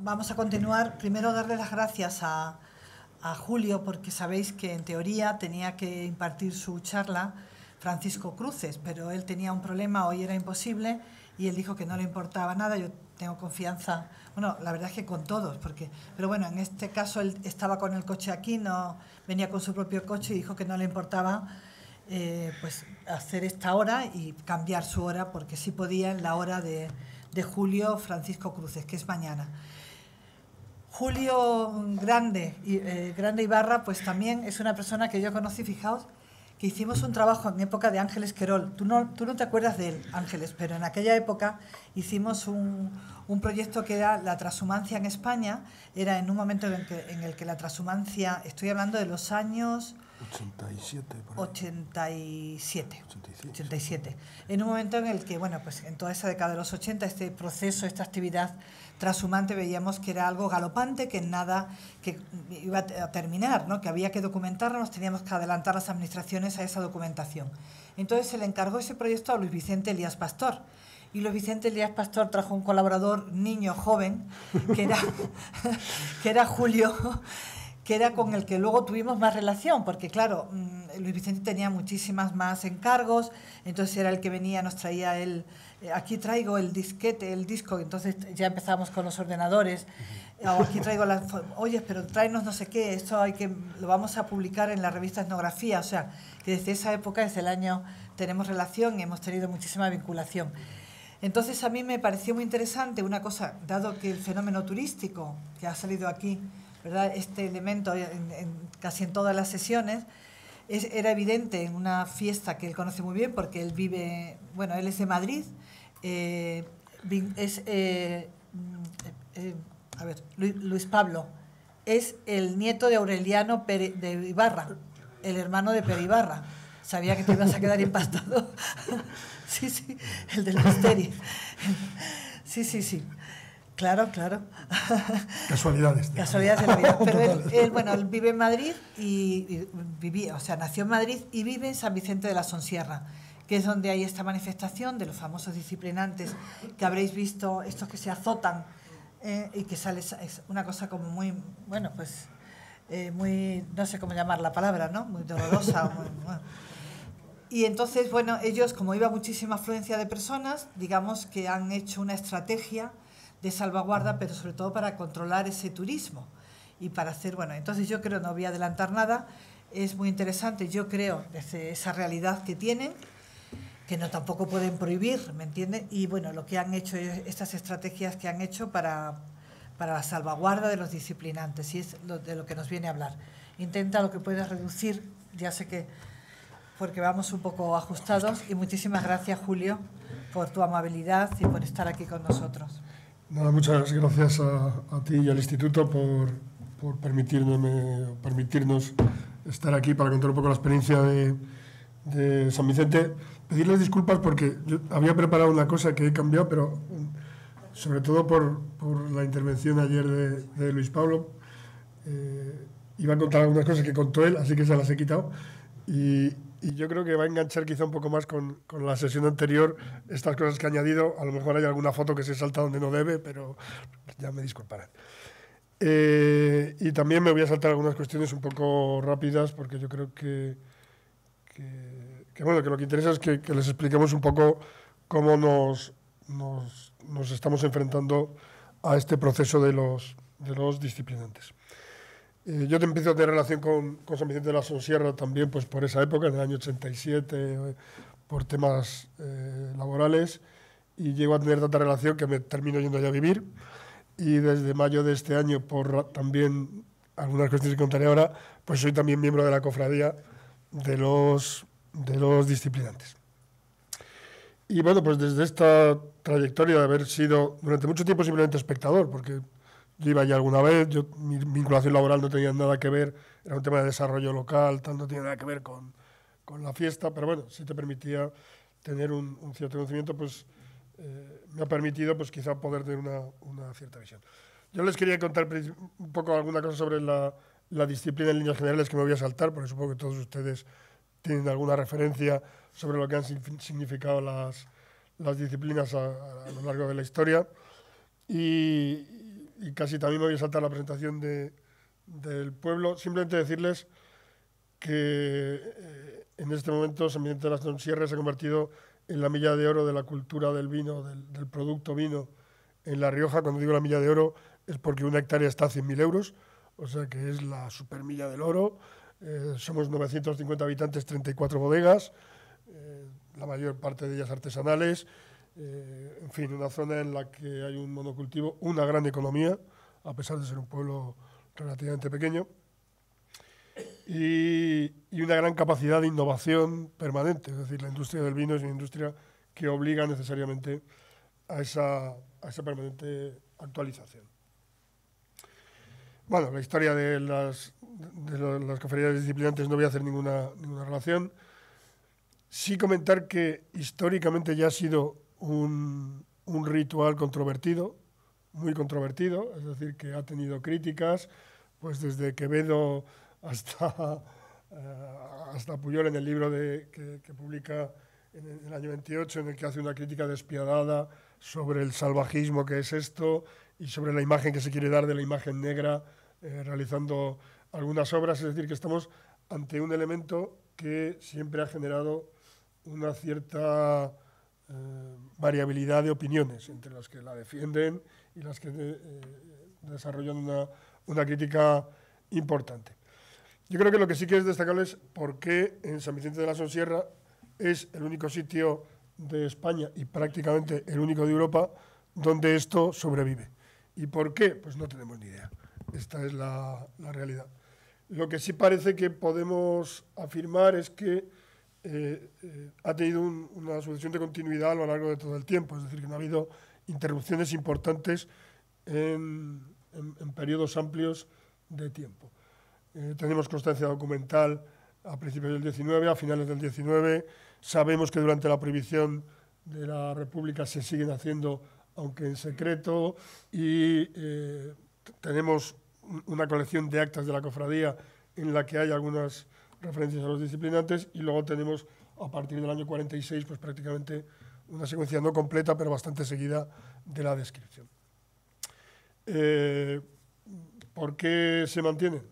Vamos a continuar. Primero darle las gracias a, Julio porque sabéis que en teoría tenía que impartir su charla Francisco Cruces, pero él tenía un problema, hoy era imposible y él dijo que no le importaba nada. Yo tengo confianza, bueno, la verdad es que con todos, porque, pero bueno, en este caso él estaba con el coche aquí, no venía con su propio coche y dijo que no le importaba eh, pues hacer esta hora y cambiar su hora porque sí podía en la hora de, de Julio Francisco Cruces, que es mañana. Julio Grande, eh, Grande Ibarra, pues también es una persona que yo conocí, fijaos, que hicimos un trabajo en época de Ángeles Querol. Tú no, tú no te acuerdas de él, Ángeles, pero en aquella época hicimos un, proyecto que era la transhumancia en España. Era en un momento en, el que la transhumancia, estoy hablando de los años... 87, 87, 87. En un momento en el que, bueno, pues en toda esa década de los 80, este proceso, esta actividad trashumante veíamos que era algo galopante, que nada, que iba a terminar, ¿no? que había que documentarlo, nos teníamos que adelantar las administraciones a esa documentación. Entonces se le encargó ese proyecto a Luis Vicente Elías Pastor. Y Luis Vicente Elías Pastor trajo un colaborador niño joven, que era, que era Julio, que era con el que luego tuvimos más relación, porque claro, mm, Luis Vicente tenía muchísimas más encargos, entonces era el que venía, nos traía él. El, eh, aquí traigo el disquete, el disco, entonces ya empezamos con los ordenadores, o aquí traigo las, oye, pero tráenos no sé qué, esto hay que, lo vamos a publicar en la revista Etnografía, o sea, que desde esa época, desde el año, tenemos relación y hemos tenido muchísima vinculación. Entonces a mí me pareció muy interesante una cosa, dado que el fenómeno turístico que ha salido aquí, este elemento en, casi en todas las sesiones, era evidente en una fiesta que él conoce muy bien porque él vive, bueno, él es de Madrid, eh, es, eh, mm, eh, eh, a ver, Luis, Pablo, es el nieto de Aureliano de Ibarra, el hermano de Ibarra, Sabía que te ibas a quedar impactado sí, sí, el del misterio. sí, sí, sí. Claro, claro. Casualidades. Casualidades de la Pero él, bueno, él vive en Madrid y, vivía, o sea, nació en Madrid y vive en San Vicente de la Sonsierra, que es donde hay esta manifestación de los famosos disciplinantes que habréis visto, estos que se azotan eh, y que sale es una cosa como muy, bueno, pues eh, muy, no sé cómo llamar la palabra, ¿no? Muy dolorosa. Y entonces, bueno, ellos, como iba muchísima afluencia de personas, digamos que han hecho una estrategia de salvaguarda, pero sobre todo para controlar ese turismo y para hacer, bueno, entonces yo creo, no voy a adelantar nada, es muy interesante, yo creo, esa realidad que tienen, que no tampoco pueden prohibir, ¿me entienden? Y bueno, lo que han hecho, estas estrategias que han hecho para, para la salvaguarda de los disciplinantes, y es de lo que nos viene a hablar. Intenta lo que puedas reducir, ya sé que, porque vamos un poco ajustados, y muchísimas gracias, Julio, por tu amabilidad y por estar aquí con nosotros muchas gracias a, ti y al Instituto por, permitirnos estar aquí para contar un poco la experiencia de, San Vicente. Pedirles disculpas porque yo había preparado una cosa que he cambiado, pero sobre todo por, la intervención ayer de, Luis Pablo. Eh, iba a contar algunas cosas que contó él, así que se las he quitado y yo creo que va a enganchar quizá un poco más con, la sesión anterior estas cosas que he añadido. A lo mejor hay alguna foto que se salta donde no debe, pero ya me disculparán. Eh, y también me voy a saltar algunas cuestiones un poco rápidas porque yo creo que, bueno, que lo que interesa es que, les expliquemos un poco cómo nos, nos, nos, estamos enfrentando a este proceso de los, de los disciplinantes. Eh, yo te empiezo a tener relación con, con, San Vicente de la Sonsierra también pues por esa época, en el año 87, eh, por temas eh, laborales, y llego a tener tanta relación que me termino yendo allá a vivir. Y desde mayo de este año, por también algunas cuestiones que contaré ahora, pues soy también miembro de la cofradía de los, de los disciplinantes. Y bueno, pues desde esta trayectoria de haber sido durante mucho tiempo simplemente espectador, porque yo iba allí alguna vez, yo, mi vinculación laboral no tenía nada que ver, era un tema de desarrollo local, tanto no tenía nada que ver con, con, la fiesta, pero bueno, si te permitía tener un, cierto conocimiento, pues eh, me ha permitido pues quizá poder tener una, una, cierta visión. Yo les quería contar un poco alguna cosa sobre la, la disciplina en líneas generales que me voy a saltar, porque supongo que todos ustedes tienen alguna referencia sobre lo que han significado las, las disciplinas a, a, lo largo de la historia. Y, y casi también me voy a saltar la presentación del pueblo, simplemente decirles que eh, en este momento San Vicente de las Sierra se ha convertido en la milla de oro de la cultura del vino, del, producto vino en La Rioja. Cuando digo la milla de oro es porque una hectárea está a 100.000 euros, o sea que es la supermilla del oro. Eh, somos 950 habitantes, 34 bodegas, eh, la mayor parte de ellas artesanales eh, en fin, una zona en la que hay un monocultivo, una gran economía, a pesar de ser un pueblo relativamente pequeño, y, una gran capacidad de innovación permanente. Es decir, la industria del vino es una industria que obliga necesariamente a esa, a esa permanente actualización. Bueno, la historia de las, de las cafeterías disciplinantes no voy a hacer ninguna, ninguna relación. Sí comentar que históricamente ya ha sido un, ritual controvertido, muy controvertido, es decir, que ha tenido críticas, pues desde Quevedo hasta, eh, hasta Puyol en el libro de, que, publica en el, año 28, en el que hace una crítica despiadada sobre el salvajismo que es esto y sobre la imagen que se quiere dar de la imagen negra eh, realizando algunas obras, es decir, que estamos ante un elemento que siempre ha generado una cierta eh, variabilidad de opiniones entre los que la defienden y las que eh, desarrollan una, crítica importante. Yo creo que lo que sí que es destacable es por qué en San Vicente de la Sonsierra es el único sitio de España y prácticamente el único de Europa donde esto sobrevive. ¿Y por qué? Pues no tenemos ni idea. Esta es la, la realidad. Lo que sí parece que podemos afirmar es que eh, eh, ha tenido una sucesión de continuidad a lo largo de todo el tiempo, es decir, que no ha habido interrupciones importantes en, periodos amplios de tiempo. Eh, tenemos constancia documental a principios del 19, a finales del 19, sabemos que durante la prohibición de la República se siguen haciendo, aunque en secreto, y tenemos una colección de actas de la cofradía en la que hay algunas referencias a los disciplinantes y luego tenemos a partir del año 46 pues prácticamente una secuencia no completa pero bastante seguida de la descripción. Eh, ¿Por qué se mantienen?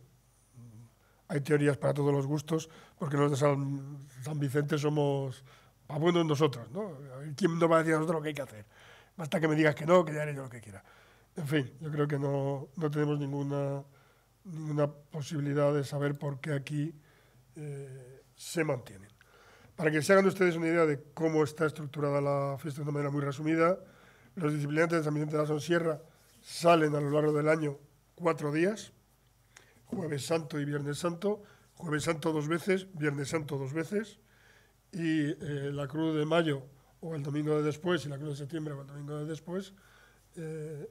Hay teorías para todos los gustos, porque los de San, Vicente somos para buenos nosotros, ¿no? ¿Quién no va a decir a nosotros lo que hay que hacer? Basta que me digas que no, que ya haré yo lo que quiera. En fin, yo creo que no, no tenemos ninguna, ninguna posibilidad de saber por qué aquí eh, se mantienen. Para que se hagan ustedes una idea de cómo está estructurada la fiesta de una manera muy resumida, los disciplinantes de San Vicente de la Sonsierra salen a lo largo del año cuatro días, jueves santo y viernes santo, jueves santo dos veces, viernes santo dos veces, y eh, la cruz de mayo o el domingo de después, y la cruz de septiembre o el domingo de después, eh,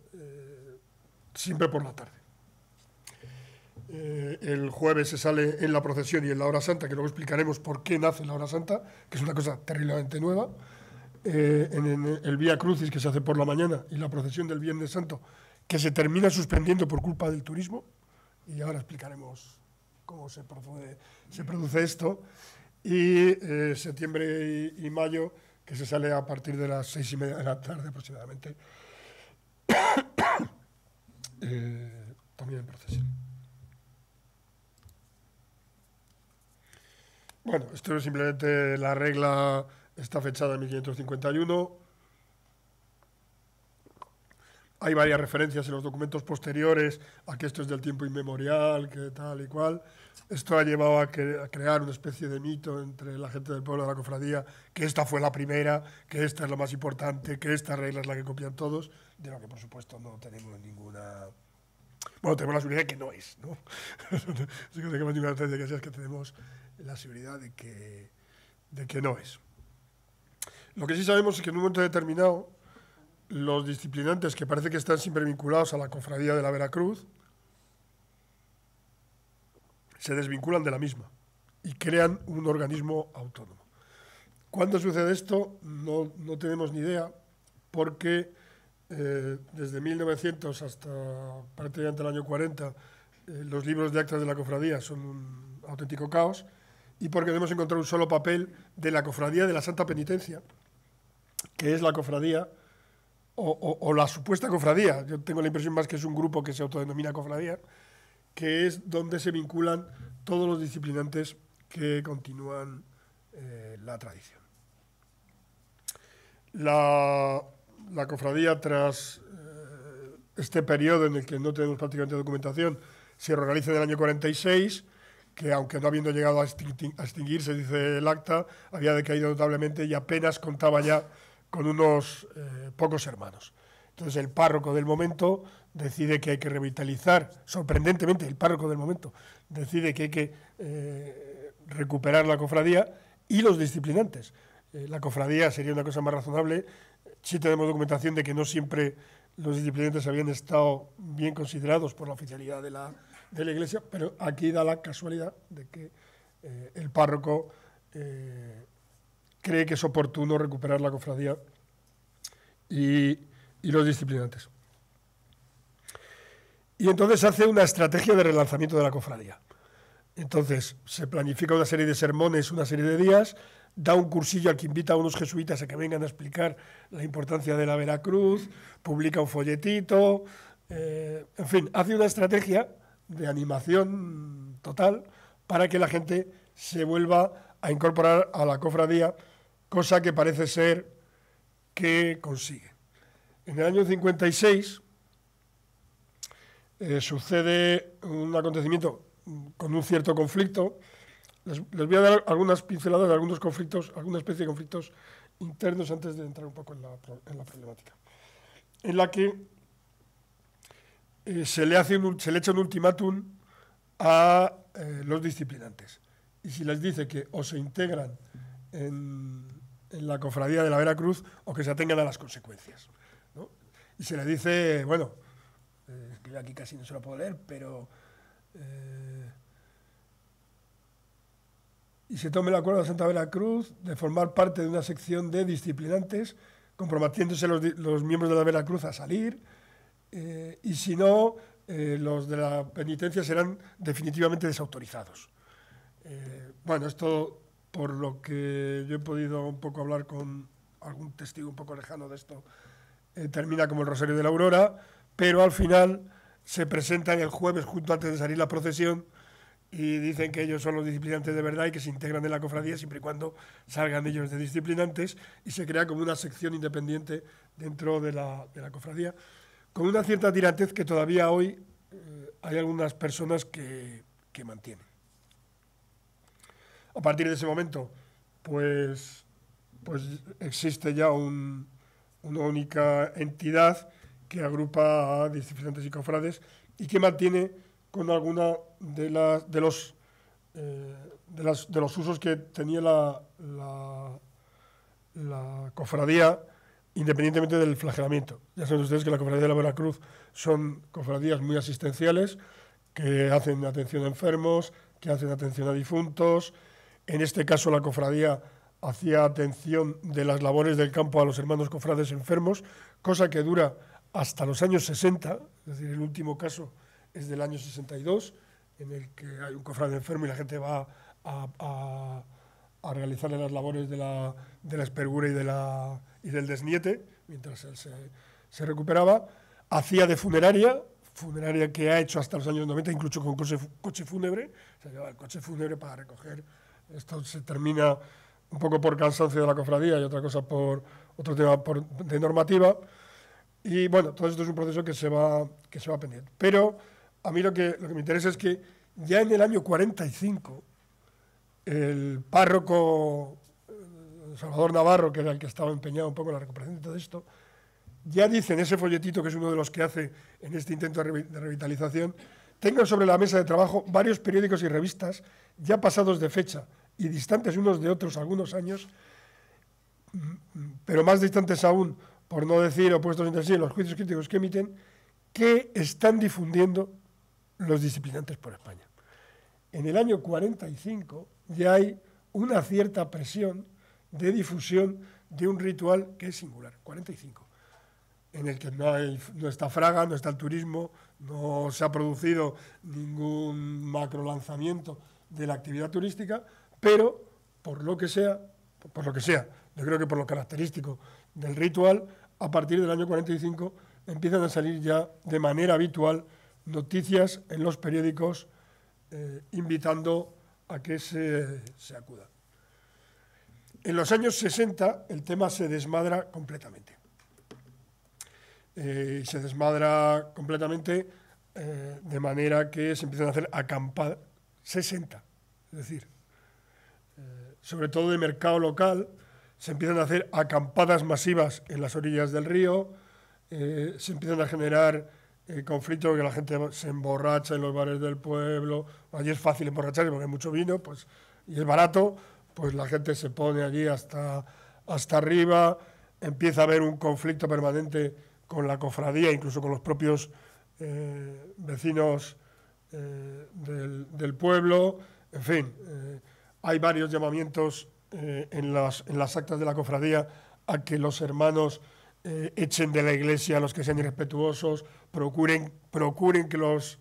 siempre por la tarde. Eh, el jueves se sale en la procesión y en la hora santa, que luego explicaremos por qué nace la hora santa, que es una cosa terriblemente nueva. Eh, en, el Vía Crucis que se hace por la mañana y la procesión del Viernes Santo, que se termina suspendiendo por culpa del turismo, y ahora explicaremos cómo se produce, esto, y eh, septiembre y, mayo, que se sale a partir de las seis y media de la tarde aproximadamente, también en procesión. Bueno, esto es simplemente la regla está fechada en 1551. Hay varias referencias en los documentos posteriores a que esto es del tiempo inmemorial, que tal y cual. Esto ha llevado a, crear una especie de mito entre la gente del pueblo de la cofradía, que esta fue la primera, que esta es la más importante, que esta regla es la que copian todos, de lo que por supuesto no tenemos ninguna... Bueno, tenemos la seguridad de que no es, ¿no? tenemos ninguna de que tenemos la seguridad de que, de que no es. Lo que sí sabemos es que en un momento determinado los disciplinantes que parece que están siempre vinculados a la cofradía de la Veracruz se desvinculan de la misma y crean un organismo autónomo. ¿Cuándo sucede esto? No, tenemos ni idea porque eh, desde 1900 hasta prácticamente el año 40 eh, los libros de actas de la cofradía son un auténtico caos y porque debemos encontrar un solo papel de la cofradía de la Santa Penitencia, que es la cofradía o, la supuesta cofradía, yo tengo la impresión más que es un grupo que se autodenomina cofradía, que es donde se vinculan todos los disciplinantes que continúan eh, la tradición. La, cofradía, tras eh, este periodo en el que no tenemos prácticamente documentación, se realiza en el año 46 que aunque no habiendo llegado a, extinguirse, dice el acta, había decaído notablemente y apenas contaba ya con unos eh, pocos hermanos. Entonces el párroco del momento decide que hay que revitalizar, sorprendentemente el párroco del momento decide que hay que eh, recuperar la cofradía y los disciplinantes. Eh, la cofradía sería una cosa más razonable, si tenemos documentación de que no siempre los disciplinantes habían estado bien considerados por la oficialidad de la de la iglesia, pero aquí da la casualidad de que eh, el párroco eh, cree que es oportuno recuperar la cofradía y, los disciplinantes. Y entonces hace una estrategia de relanzamiento de la cofradía. Entonces se planifica una serie de sermones, una serie de días, da un cursillo al que invita a unos jesuitas a que vengan a explicar la importancia de la Veracruz, publica un folletito, eh, en fin, hace una estrategia de animación total para que la gente se vuelva a incorporar a la cofradía, cosa que parece ser que consigue. En el año 56 eh, sucede un acontecimiento con un cierto conflicto. Les, voy a dar algunas pinceladas de algunos conflictos, alguna especie de conflictos internos antes de entrar un poco en la, en la problemática. En la que eh, se, le hace se le echa un ultimátum a eh, los disciplinantes. Y si les dice que o se integran en, la cofradía de la Veracruz o que se atengan a las consecuencias. Y se le dice, bueno, eh, aquí casi no se lo puedo leer, pero... y se tome el acuerdo de Santa Veracruz de formar parte de una sección de disciplinantes, comprometiéndose los, los miembros de la Veracruz a salir, eh, y si no, eh, los de la penitencia serán definitivamente desautorizados. Eh, bueno, esto por lo que yo he podido un poco hablar con algún testigo un poco lejano de esto, termina como el Rosario de la Aurora, pero al final se presentan el jueves junto antes de salir la procesión y dicen que ellos son los disciplinantes de verdad y que se integran en la cofradía siempre y cuando salgan ellos de disciplinantes y se crea como una sección independiente dentro de la cofradía con una cierta tirantez que todavía hoy eh, hay algunas personas que, mantienen. A partir de ese momento, pues, pues existe ya una única entidad que agrupa a diferentes y cofrades y que mantiene con alguna de, de, los, eh, de, los usos que tenía la, la cofradía independientemente del flagelamiento. Ya saben ustedes que la Cofradía de la Veracruz son cofradías muy asistenciales, que hacen atención a enfermos, que hacen atención a difuntos. En este caso, la cofradía hacía atención de las labores del campo a los hermanos cofrades enfermos, cosa que dura hasta los años 60, es decir, el último caso es del año 62, en el que hay un cofrade enfermo y la gente va a, realizarle las labores de la, de la espergura y de la y del desniete, mientras él se, recuperaba, hacía de funeraria, funeraria que ha hecho hasta los años 90, incluso con coche, fúnebre, se llevaba el coche fúnebre para recoger, esto se termina un poco por cansancio de la cofradía y otra cosa por otro tema por, de normativa. Y bueno, todo esto es un proceso que se va, que se va pendiente. Pero a mí lo que, lo que me interesa es que ya en el año 45, el párroco Salvador Navarro, que era el que estaba empeñado un poco en la recuperación de todo esto, ya dice en ese folletito, que es uno de los que hace en este intento de revitalización, tengan sobre la mesa de trabajo varios periódicos y revistas ya pasados de fecha y distantes unos de otros algunos años, pero más distantes aún, por no decir opuestos entre sí, los juicios críticos que emiten, que están difundiendo los disciplinantes por España. En el año 45 ya hay una cierta presión de difusión de un ritual que es singular, 45, en el que no, está Fraga, no está el turismo, no se ha producido ningún macro lanzamiento de la actividad turística, pero por lo que sea, por lo que sea, yo creo que por lo característico del ritual, a partir del año 45 empiezan a salir ya de manera habitual noticias en los periódicos eh, invitando a que se, se acuda. En los años 60 el tema se desmadra completamente. Eh, se desmadra completamente eh, de manera que se empiezan a hacer acampadas 60, es decir, eh, sobre todo de mercado local, se empiezan a hacer acampadas masivas en las orillas del río, se empiezan a generar conflictos porque la gente se emborracha en los bares del pueblo, allí es fácil emborracharse porque hay mucho vino pues, y es barato, pues la gente se pone allí hasta, hasta arriba, empieza a haber un conflicto permanente con la cofradía, incluso con los propios eh, vecinos eh, del, pueblo, en fin, eh, hay varios llamamientos en, las, en las actas de la cofradía a que los hermanos echen de la iglesia a los que sean irrespetuosos, procuren, procuren que, los,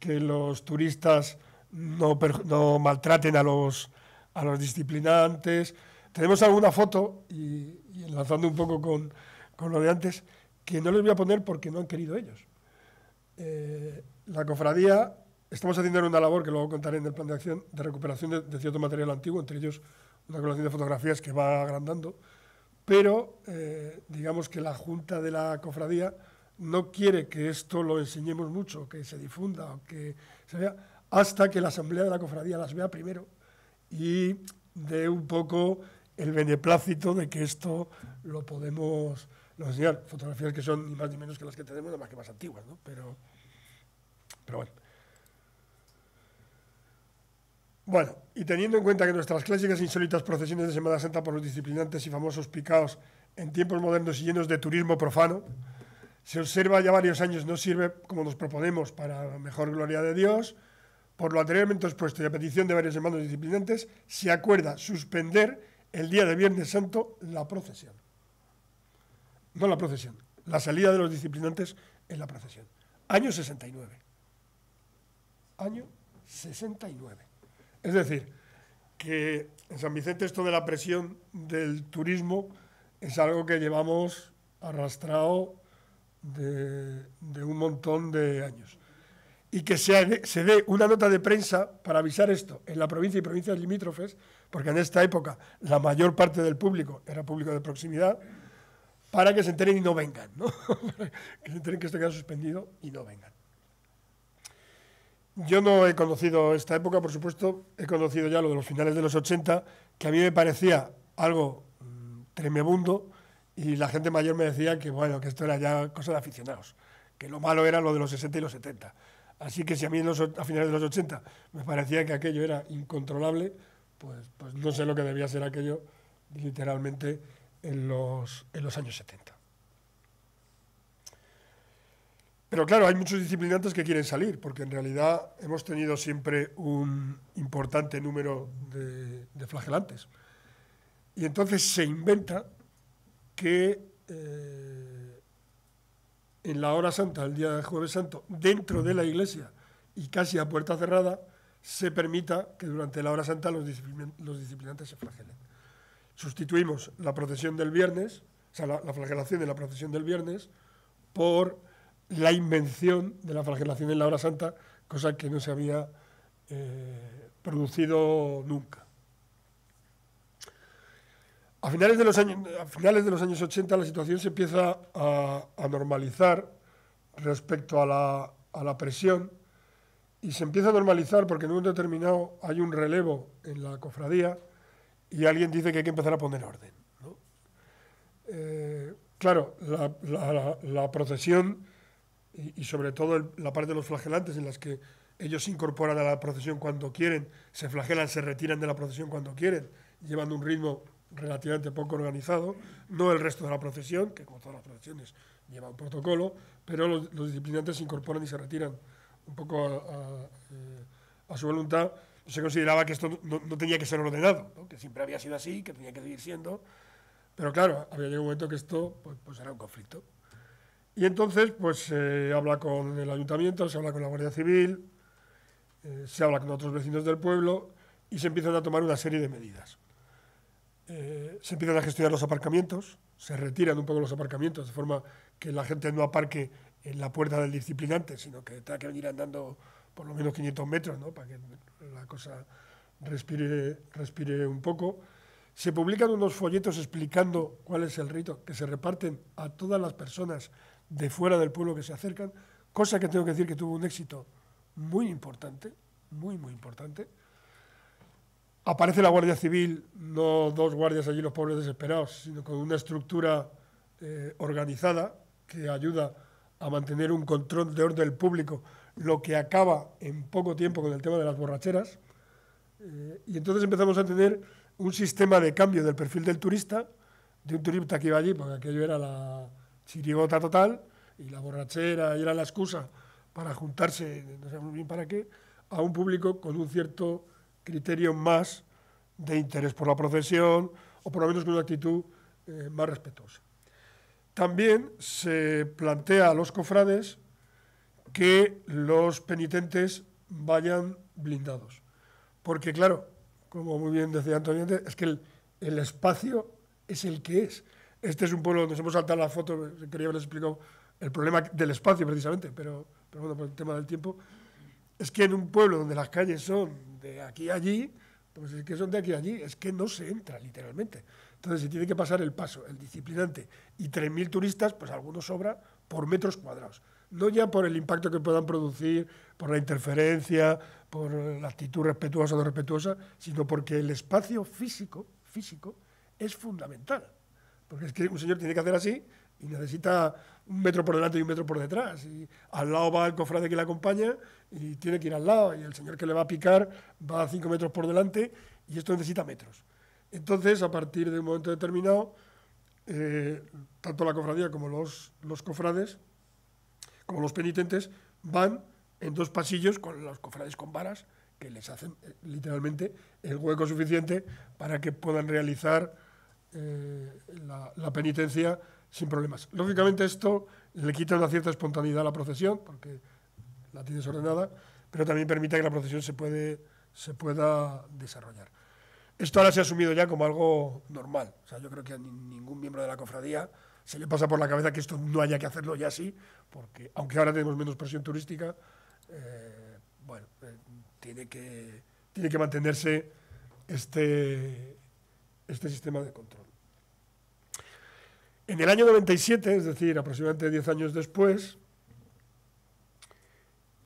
que los turistas no, no maltraten a los, a los disciplinantes. Tenemos alguna foto, y, enlazando un poco con, lo de antes, que no les voy a poner porque no han querido ellos. Eh, la cofradía, estamos haciendo una labor que luego contaré en el plan de acción, de recuperación de, cierto material antiguo, entre ellos una colección de fotografías que va agrandando, pero eh, digamos que la Junta de la Cofradía no quiere que esto lo enseñemos mucho, que se difunda o que se vea, hasta que la Asamblea de la Cofradía las vea primero y de un poco el beneplácito de que esto lo podemos enseñar. Fotografías que son ni más ni menos que las que tenemos, nada más que más antiguas, ¿no? Pero, pero bueno. Bueno, y teniendo en cuenta que nuestras clásicas e insólitas procesiones de Semana Santa por los disciplinantes y famosos picaos en tiempos modernos y llenos de turismo profano, se observa ya varios años no sirve como nos proponemos para mejor gloria de Dios, por lo anteriormente expuesto y a petición de varios hermanos disciplinantes, se acuerda suspender el día de Viernes Santo la procesión. No la procesión, la salida de los disciplinantes en la procesión. Año 69. Año 69. Es decir, que en San Vicente esto de la presión del turismo es algo que llevamos arrastrado de, de un montón de años y que se, se dé una nota de prensa para avisar esto en la provincia y provincias limítrofes, porque en esta época la mayor parte del público era público de proximidad, para que se enteren y no vengan, que se enteren que esto queda suspendido y no vengan. Yo no he conocido esta época, por supuesto, he conocido ya lo de los finales de los 80, que a mí me parecía algo mm, tremebundo y la gente mayor me decía que bueno, que esto era ya cosa de aficionados, que lo malo era lo de los 60 y los 70 Así que si a mí a finales de los 80 me parecía que aquello era incontrolable, pues, pues, no sé lo que debía ser aquello literalmente en los, años 70. Pero claro, hay muchos disciplinantes que quieren salir, porque en realidad hemos tenido siempre un importante número de, flagelantes. Y entonces se inventa que eh, en la hora santa, el día de jueves santo, dentro de la iglesia y casi a puerta cerrada, se permita que durante la hora santa los, disciplinantes se flagelen. Sustituimos la procesión del viernes, o sea, la, flagelación de la procesión del viernes, por la invención de la flagelación en la hora santa, cosa que no se había eh, producido nunca. A finales, de los años, a finales de los años 80 la situación se empieza a, normalizar respecto a la, presión y se empieza a normalizar porque en un determinado hay un relevo en la cofradía y alguien dice que hay que empezar a poner orden. Eh, claro, la, procesión y, sobre todo la parte de los flagelantes en las que ellos se incorporan a la procesión cuando quieren, se flagelan, se retiran de la procesión cuando quieren, llevando un ritmo relativamente poco organizado, no el resto de la procesión, que como todas las procesiones lleva un protocolo, pero los, disciplinantes se incorporan y se retiran un poco a, eh, su voluntad. Se consideraba que esto no, tenía que ser ordenado, que siempre había sido así, que tenía que seguir siendo, pero claro, había llegado un momento que esto pues, pues era un conflicto. Y entonces pues se habla con el ayuntamiento, se habla con la Guardia Civil, eh, se habla con otros vecinos del pueblo y se empiezan a tomar una serie de medidas. Eh, se empiezan a gestionar los aparcamientos, se retiran un poco los aparcamientos de forma que la gente no aparque en la puerta del disciplinante, sino que tenga que venir andando por lo menos 500 metros, ¿no? para que la cosa respire, respire un poco. Se publican unos folletos explicando cuál es el rito, que se reparten a todas las personas de fuera del pueblo que se acercan, cosa que tengo que decir que tuvo un éxito muy importante, muy, muy importante. Aparece la Guardia Civil, no dos guardias allí, los pobres desesperados, sino con una estructura eh, organizada que ayuda a mantener un control de orden público, lo que acaba en poco tiempo con el tema de las borracheras. Eh, y entonces empezamos a tener un sistema de cambio del perfil del turista, de un turista que iba allí, porque aquello era la chirigota total, y la borrachera era la excusa para juntarse, no sabemos bien para qué, a un público con un cierto criterio más de interés por la procesión o por lo menos con una actitud eh, más respetuosa. También se plantea a los cofrades que los penitentes vayan blindados. Porque claro, como muy bien decía Antonio, es que el, espacio es el que es. Este es un pueblo donde hemos saltado la foto, quería haberles explicado el problema del espacio precisamente, pero, pero bueno, por el tema del tiempo, es que en un pueblo donde las calles son de aquí a allí, pues es que son de aquí a allí, es que no se entra literalmente. Entonces si tiene que pasar el paso, el disciplinante y 3.000 turistas, pues algunos sobra por metros cuadrados. No ya por el impacto que puedan producir, por la interferencia, por la actitud respetuosa o no respetuosa, sino porque el espacio físico, físico es fundamental. Porque es que un señor tiene que hacer así y necesita un metro por delante y un metro por detrás. Y al lado va el cofrade que le acompaña y tiene que ir al lado. Y el señor que le va a picar va a cinco metros por delante y esto necesita metros. Entonces, a partir de un momento determinado, eh, tanto la cofradía como los, cofrades, como los penitentes, van en dos pasillos con los cofrades con varas que les hacen eh, literalmente el hueco suficiente para que puedan realizar eh, la, la penitencia sin problemas. Lógicamente esto le quita una cierta espontaneidad a la procesión, porque la tienes ordenada, pero también permite que la procesión se, puede, se pueda desarrollar. Esto ahora se ha asumido ya como algo normal. O sea, yo creo que a ningún miembro de la cofradía se le pasa por la cabeza que esto no haya que hacerlo ya así, porque aunque ahora tenemos menos presión turística, eh, bueno, eh, tiene, que, tiene que mantenerse este, este sistema de control. En el año 97, es decir, aproximadamente 10 años después,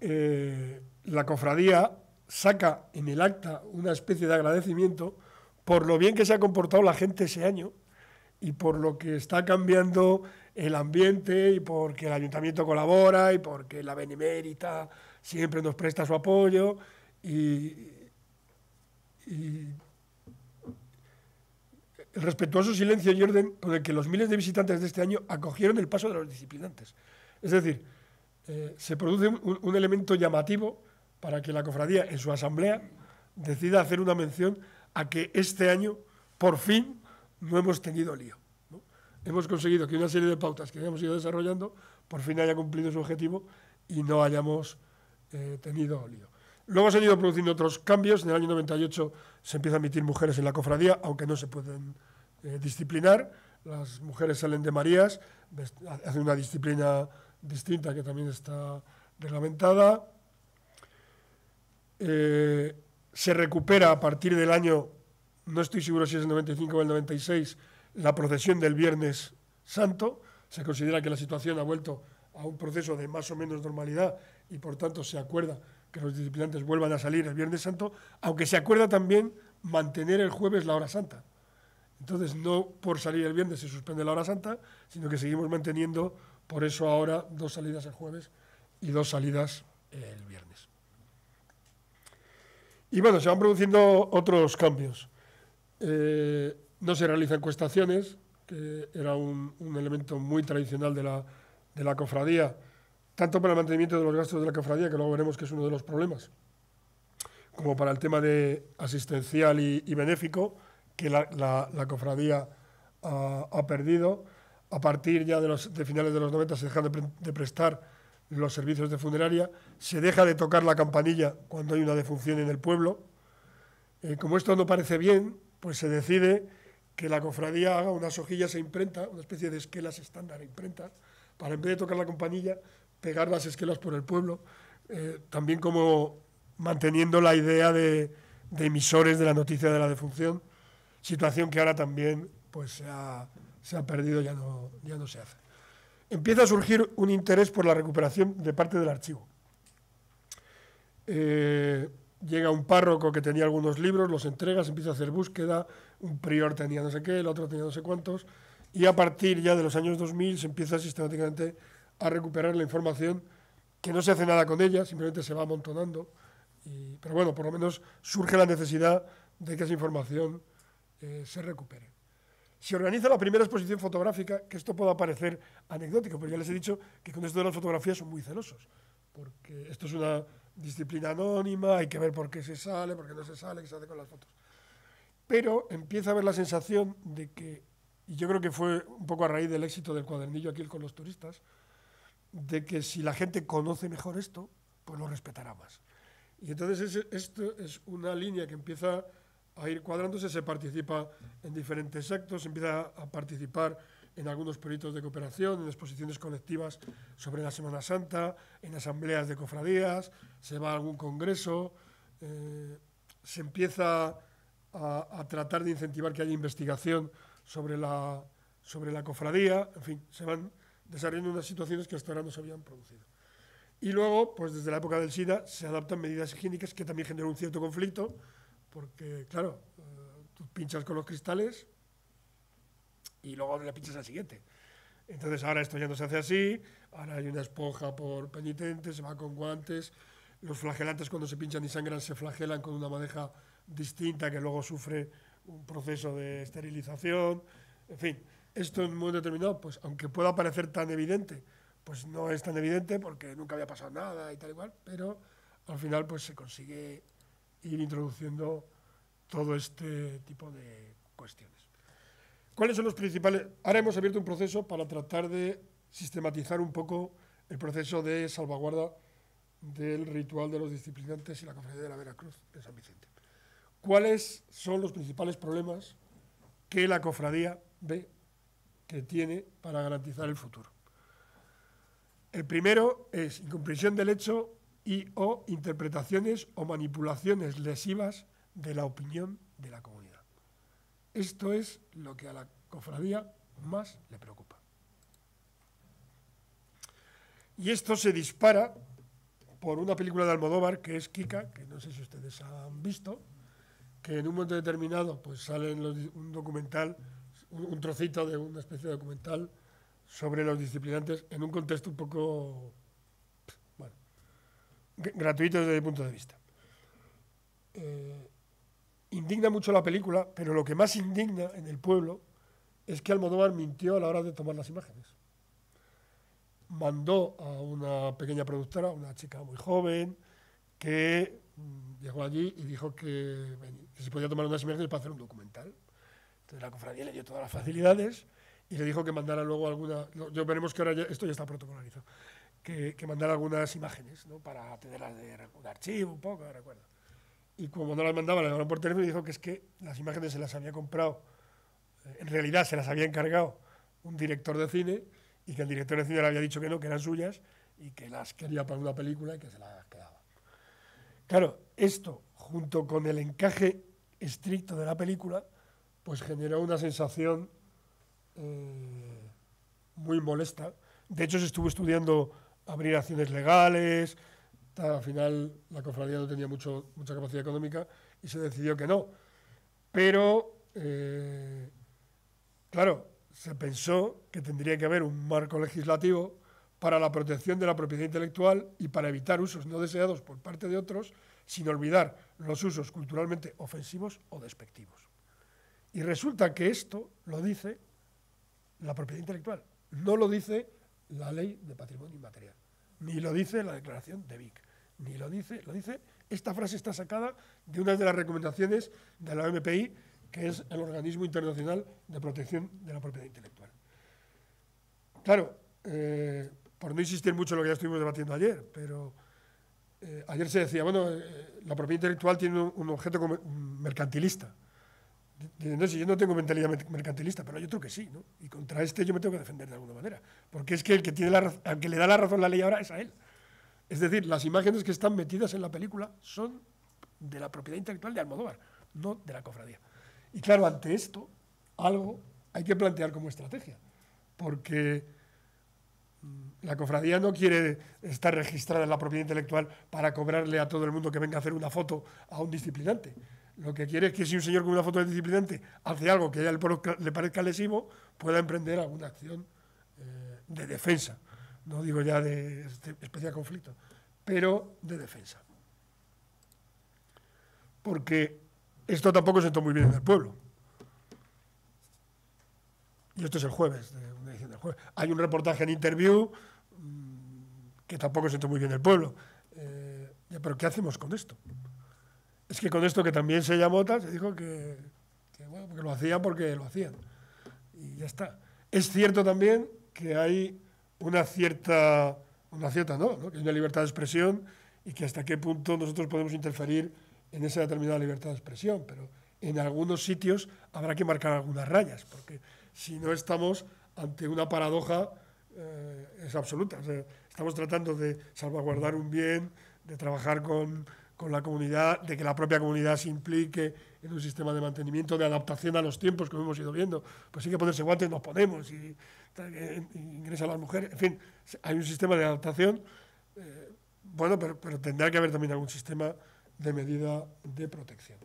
eh, la cofradía saca en el acta una especie de agradecimiento por lo bien que se ha comportado la gente ese año y por lo que está cambiando el ambiente y porque el ayuntamiento colabora y porque la Benemérita siempre nos presta su apoyo y, y el respetuoso silencio y orden con el que los miles de visitantes de este año acogieron el paso de los disciplinantes. Es decir, eh, se produce un, elemento llamativo para que la cofradía en su asamblea decida hacer una mención a que este año por fin no hemos tenido lío. Hemos conseguido que una serie de pautas que habíamos ido desarrollando por fin haya cumplido su objetivo y no hayamos eh, tenido lío. Luego se han ido produciendo otros cambios. En el año 98 se empieza a emitir mujeres en la cofradía, aunque no se pueden eh, disciplinar. Las mujeres salen de Marías, hacen una disciplina distinta que también está reglamentada. Eh, se recupera a partir del año, no estoy seguro si es el 95 o el 96, la procesión del Viernes Santo. Se considera que la situación ha vuelto a un proceso de más o menos normalidad y por tanto se acuerda que los disciplinantes vuelvan a salir el Viernes Santo, aunque se acuerda también mantener el jueves la hora santa. Entonces, no por salir el viernes se suspende la hora santa, sino que seguimos manteniendo, por eso ahora, dos salidas el jueves y dos salidas el viernes. Y bueno, se van produciendo otros cambios. Eh, no se realizan cuestaciones, que era un, elemento muy tradicional de la, de la cofradía, tanto para el mantenimiento de los gastos de la cofradía, que luego veremos que es uno de los problemas, como para el tema de asistencial y, benéfico, que la, cofradía ha, perdido. A partir ya de, finales de los 90 se dejan de, prestar los servicios de funeraria, se deja de tocar la campanilla cuando hay una defunción en el pueblo. Eh, como esto no parece bien, pues se decide que la cofradía haga unas hojillas e imprenta, una especie de esquelas estándar e imprenta, para en vez de tocar la campanilla, pegar las esquelas por el pueblo, eh, también como manteniendo la idea de, emisores de la noticia de la defunción, situación que ahora también pues, se, ha, perdido, ya no, ya no se hace. Empieza a surgir un interés por la recuperación de parte del archivo. Eh, llega un párroco que tenía algunos libros, los entrega, se empieza a hacer búsqueda, un prior tenía no sé qué, el otro tenía no sé cuántos, y a partir ya de los años 2000 se empieza sistemáticamente a recuperar la información, que no se hace nada con ella, simplemente se va amontonando. Y, pero bueno, por lo menos surge la necesidad de que esa información eh, se recupere. Se organiza la primera exposición fotográfica, que esto pueda parecer anecdótico, porque ya les he dicho que con esto de las fotografías son muy celosos, porque esto es una disciplina anónima, hay que ver por qué se sale, por qué no se sale, qué se hace con las fotos. Pero empieza a haber la sensación de que, y yo creo que fue un poco a raíz del éxito del cuadernillo aquí con los turistas, de que si la gente conoce mejor esto, pues lo respetará más. Y entonces esto es una línea que empieza a ir cuadrándose, se participa en diferentes actos, se empieza a participar en algunos proyectos de cooperación, en exposiciones colectivas sobre la Semana Santa, en asambleas de cofradías, se va a algún congreso, eh, se empieza a, tratar de incentivar que haya investigación sobre la, sobre la cofradía, en fin, se van desarrollando unas situaciones que hasta ahora no se habían producido. Y luego, pues desde la época del SIDA, se adaptan medidas higiénicas que también generan un cierto conflicto, porque, claro, eh, tú pinchas con los cristales y luego le pinchas al siguiente. Entonces ahora esto ya no se hace así, ahora hay una esponja por penitente, se va con guantes, los flagelantes cuando se pinchan y sangran se flagelan con una madeja distinta que luego sufre un proceso de esterilización, en fin esto en un momento determinado, pues aunque pueda parecer tan evidente, pues no es tan evidente porque nunca había pasado nada y tal igual, pero al final pues se consigue ir introduciendo todo este tipo de cuestiones. ¿Cuáles son los principales? Ahora hemos abierto un proceso para tratar de sistematizar un poco el proceso de salvaguarda del ritual de los disciplinantes y la Cofradía de la Veracruz de San Vicente. ¿Cuáles son los principales problemas que la cofradía ve que tiene para garantizar el futuro. El primero es incomprensión del hecho y o interpretaciones o manipulaciones lesivas de la opinión de la comunidad. Esto es lo que a la cofradía más le preocupa. Y esto se dispara por una película de Almodóvar que es Kika, que no sé si ustedes han visto, que en un momento determinado pues sale en un documental un trocito de una especie de documental sobre los disciplinantes en un contexto un poco bueno, gratuito desde mi punto de vista. Eh, indigna mucho la película, pero lo que más indigna en el pueblo es que Almodóvar mintió a la hora de tomar las imágenes. Mandó a una pequeña productora, una chica muy joven, que mm, llegó allí y dijo que se podía tomar unas imágenes para hacer un documental. Entonces la cofradía le dio todas las facilidades y le dijo que mandara luego alguna. yo veremos que ahora esto ya está protocolizado, Que, mandara algunas imágenes, ¿no? Para tenerlas de, archivo, un poco, recuerdo. Y como no las mandaba, le llamaron por teléfono y dijo que es que las imágenes se las había comprado, eh, en realidad se las había encargado un director de cine y que el director de cine le había dicho que no, que eran suyas y que las quería para una película y que se las quedaba. Claro, esto, junto con el encaje estricto de la película, pues generó una sensación eh, muy molesta. De hecho, se estuvo estudiando abrir acciones legales, al final la cofradía no tenía mucho, mucha capacidad económica y se decidió que no. Pero, eh, claro, se pensó que tendría que haber un marco legislativo para la protección de la propiedad intelectual y para evitar usos no deseados por parte de otros, sin olvidar los usos culturalmente ofensivos o despectivos. Y resulta que esto lo dice la propiedad intelectual, no lo dice la ley de patrimonio inmaterial, ni lo dice la declaración de BIC, ni lo dice, lo dice, esta frase está sacada de una de las recomendaciones de la MPI, que es el Organismo Internacional de Protección de la Propiedad Intelectual. Claro, eh, por no insistir mucho en lo que ya estuvimos debatiendo ayer, pero eh, ayer se decía, bueno, eh, la propiedad intelectual tiene un objeto mercantilista, no sé, yo no tengo mentalidad mercantilista, pero yo creo que sí, ¿no? Y contra este yo me tengo que defender de alguna manera, porque es que el que, tiene la, que le da la razón la ley ahora es a él. Es decir, las imágenes que están metidas en la película son de la propiedad intelectual de Almodóvar, no de la cofradía. Y claro, ante esto, algo hay que plantear como estrategia, porque mm, la cofradía no quiere estar registrada en la propiedad intelectual para cobrarle a todo el mundo que venga a hacer una foto a un disciplinante lo que quiere es que si un señor con una foto de disciplinante hace algo que a él le parezca lesivo, pueda emprender alguna acción eh, de defensa. No digo ya de este especial conflicto, pero de defensa. Porque esto tampoco sentó muy bien en el pueblo. Y esto es el jueves, Hay un reportaje en interview mm, que tampoco sentó muy bien en el pueblo. Eh, pero ¿qué hacemos con esto? es que con esto que también se llamó tal, se dijo que, lo hacían porque lo hacían. Y ya está. Es cierto también que hay una cierta, una cierta no, que hay una libertad de expresión y que hasta qué punto nosotros podemos interferir en esa determinada libertad de expresión, pero en algunos sitios habrá que marcar algunas rayas, porque si no estamos ante una paradoja eh, es absoluta. estamos tratando de salvaguardar un bien, de trabajar con con la comunidad, de que la propia comunidad se implique en un sistema de mantenimiento, de adaptación a los tiempos que hemos ido viendo. Pues hay que ponerse guantes, nos ponemos y, ingresan las mujeres. En fin, hay un sistema de adaptación. Eh, bueno, pero, tendrá que haber también algún sistema de medida de protección.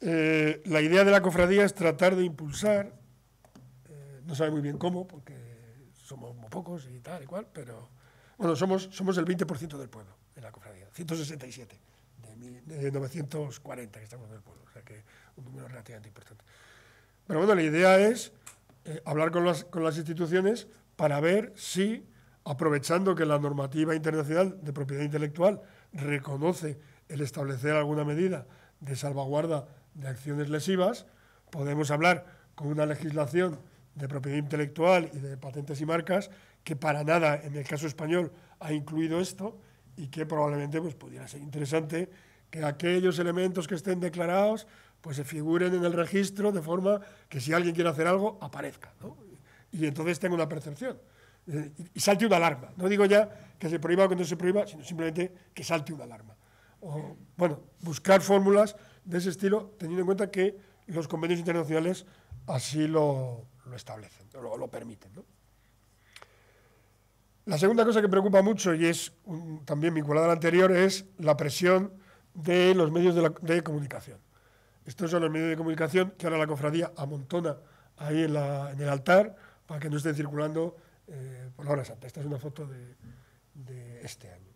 Eh, la idea de la cofradía es tratar de impulsar, eh, no sabe muy bien cómo, porque somos muy pocos y tal y cual, pero bueno, somos, somos el 20% del pueblo en la cofradía, 167 de, 940 que estamos en el pueblo, o sea que un número relativamente importante. Pero bueno, la idea es eh, hablar con las instituciones para ver si, aprovechando que la normativa internacional de propiedad intelectual reconoce el establecer alguna medida de salvaguarda de acciones lesivas, podemos hablar con una legislación de propiedad intelectual y de patentes y marcas que para nada en el caso español ha incluido esto y que probablemente pues, pudiera ser interesante que aquellos elementos que estén declarados pues se figuren en el registro de forma que si alguien quiere hacer algo aparezca ¿no? y entonces tengo una percepción y salte una alarma. No digo ya que se prohíba o que no se prohíba, sino simplemente que salte una alarma. O, bueno, buscar fórmulas de ese estilo teniendo en cuenta que los convenios internacionales así lo, establecen, o lo permiten. ¿no? La segunda cosa que preocupa mucho, y es también vinculada a la anterior, es la presión de los medios de, comunicación. Estos son los medios de comunicación que ahora la cofradía amontona ahí en, el altar para que no estén circulando eh, por la hora santa. Esta es una foto de, de este año.